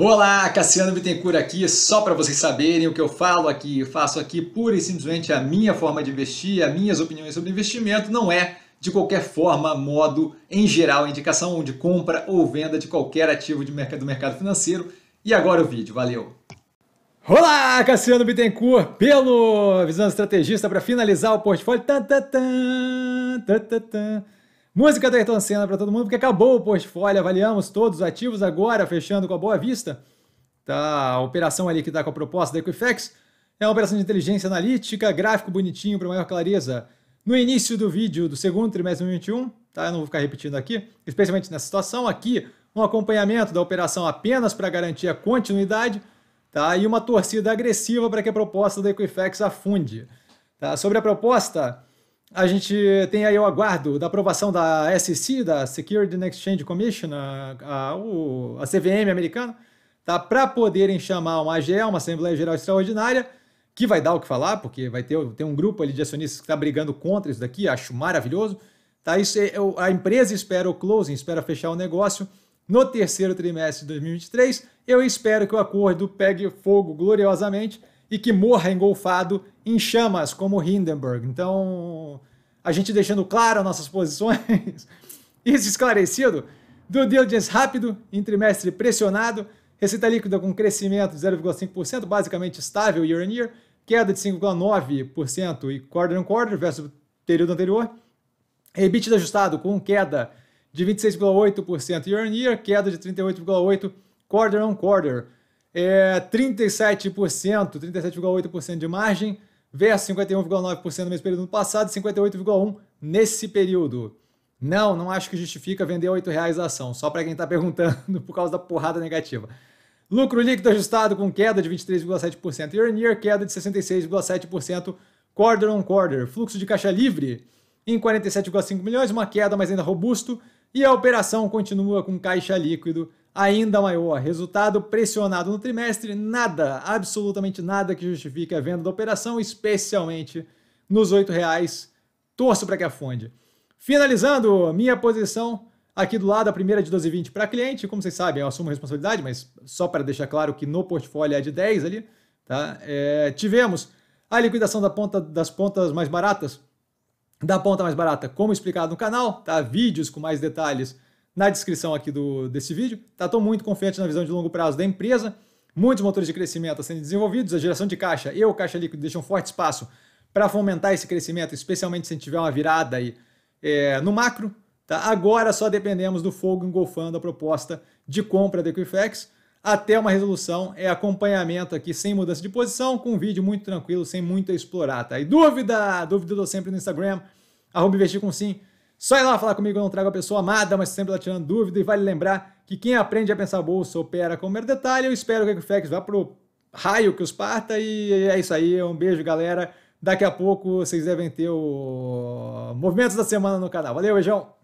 Olá, Cassiano Bittencourt aqui, só para vocês saberem o que eu falo aqui, eu faço aqui pura e simplesmente a minha forma de investir, as minhas opiniões sobre investimento, não é de qualquer forma, modo, em geral, indicação de compra ou venda de qualquer ativo de mercado, do mercado financeiro. E agora o vídeo, valeu! Olá, Cassiano Bittencourt, pelo Visão Estrategista, para finalizar o portfólio. Música da Ayrton Senna para todo mundo, porque acabou o portfólio, avaliamos todos os ativos agora, fechando com a Boa Vista. Tá, a operação ali que está com a proposta da Equifax é uma operação de inteligência analítica, gráfico bonitinho para maior clareza. No início do vídeo do segundo trimestre de 2021, tá? Eu não vou ficar repetindo aqui, especialmente nessa situação aqui, um acompanhamento da operação apenas para garantir a continuidade, tá? E uma torcida agressiva para que a proposta da Equifax afunde. Tá? Sobre a proposta, a gente tem aí o aguardo da aprovação da SEC, da Security and Exchange Commission, a, a, a CVM americana, tá? para poderem chamar uma AGE, uma Assembleia Geral Extraordinária, que vai dar o que falar, porque vai ter, ter um grupo ali de acionistas que está brigando contra isso daqui, acho maravilhoso. Tá? Isso é, a empresa espera o closing, espera fechar o negócio no terceiro trimestre de 2023. Eu espero que o acordo pegue fogo gloriosamente e que morra engolfado em chamas, como Hindenburg. Então, a gente deixando claro nossas posições, isso esclarecido, due diligence rápido, em trimestre pressionado, receita líquida com crescimento de 0,5%, basicamente estável year on year, queda de 5,9% e quarter on quarter versus período anterior, EBITDA ajustado com queda de 26,8% year on year, queda de 38,8% quarter on quarter é 37%, 37,8% de margem, versus 51,9% no mesmo período do passado e 58,1% nesse período. Não, não acho que justifica vender R$ reais a ação, só para quem está perguntando por causa da porrada negativa. Lucro líquido ajustado com queda de 23,7% year on year, queda de 66,7% quarter on quarter. Fluxo de caixa livre em 47,5 milhões, uma queda, mas ainda robusto. E a operação continua com caixa líquido ainda maior. Resultado pressionado no trimestre, nada, absolutamente nada que justifique a venda da operação, especialmente nos R$ reais. Torço para que afunde. Finalizando, minha posição aqui do lado, a primeira de 12,20 para cliente. Como vocês sabem, eu assumo responsabilidade, mas só para deixar claro que no portfólio é de 10 ali. Tá? É, tivemos a liquidação da ponta, das pontas mais baratas, da ponta mais barata, como explicado no canal, tá? Vídeos com mais detalhes na descrição aqui do, desse vídeo. Tá, estou muito confiante na visão de longo prazo da empresa. Muitos motores de crescimento sendo desenvolvidos, a geração de caixa e o caixa líquido deixam um forte espaço para fomentar esse crescimento, especialmente se tiver uma virada aí é, no macro. Tá? Agora só dependemos do fogo engolfando a proposta de compra da Equifax até uma resolução. É acompanhamento aqui sem mudança de posição, com um vídeo muito tranquilo, sem muito a explorar. Tá? E dúvida? Dúvida eu dou sempre no Instagram, arroba investir com sim. Só ir lá falar comigo, eu não trago a pessoa amada, mas sempre lá tirando dúvida. E vale lembrar que quem aprende a pensar bolsa opera com o mero detalhe. Eu espero que o Equifax vá pro raio que os parta. E é isso aí. Um beijo, galera. Daqui a pouco vocês devem ter o Movimentos da Semana no canal. Valeu, beijão!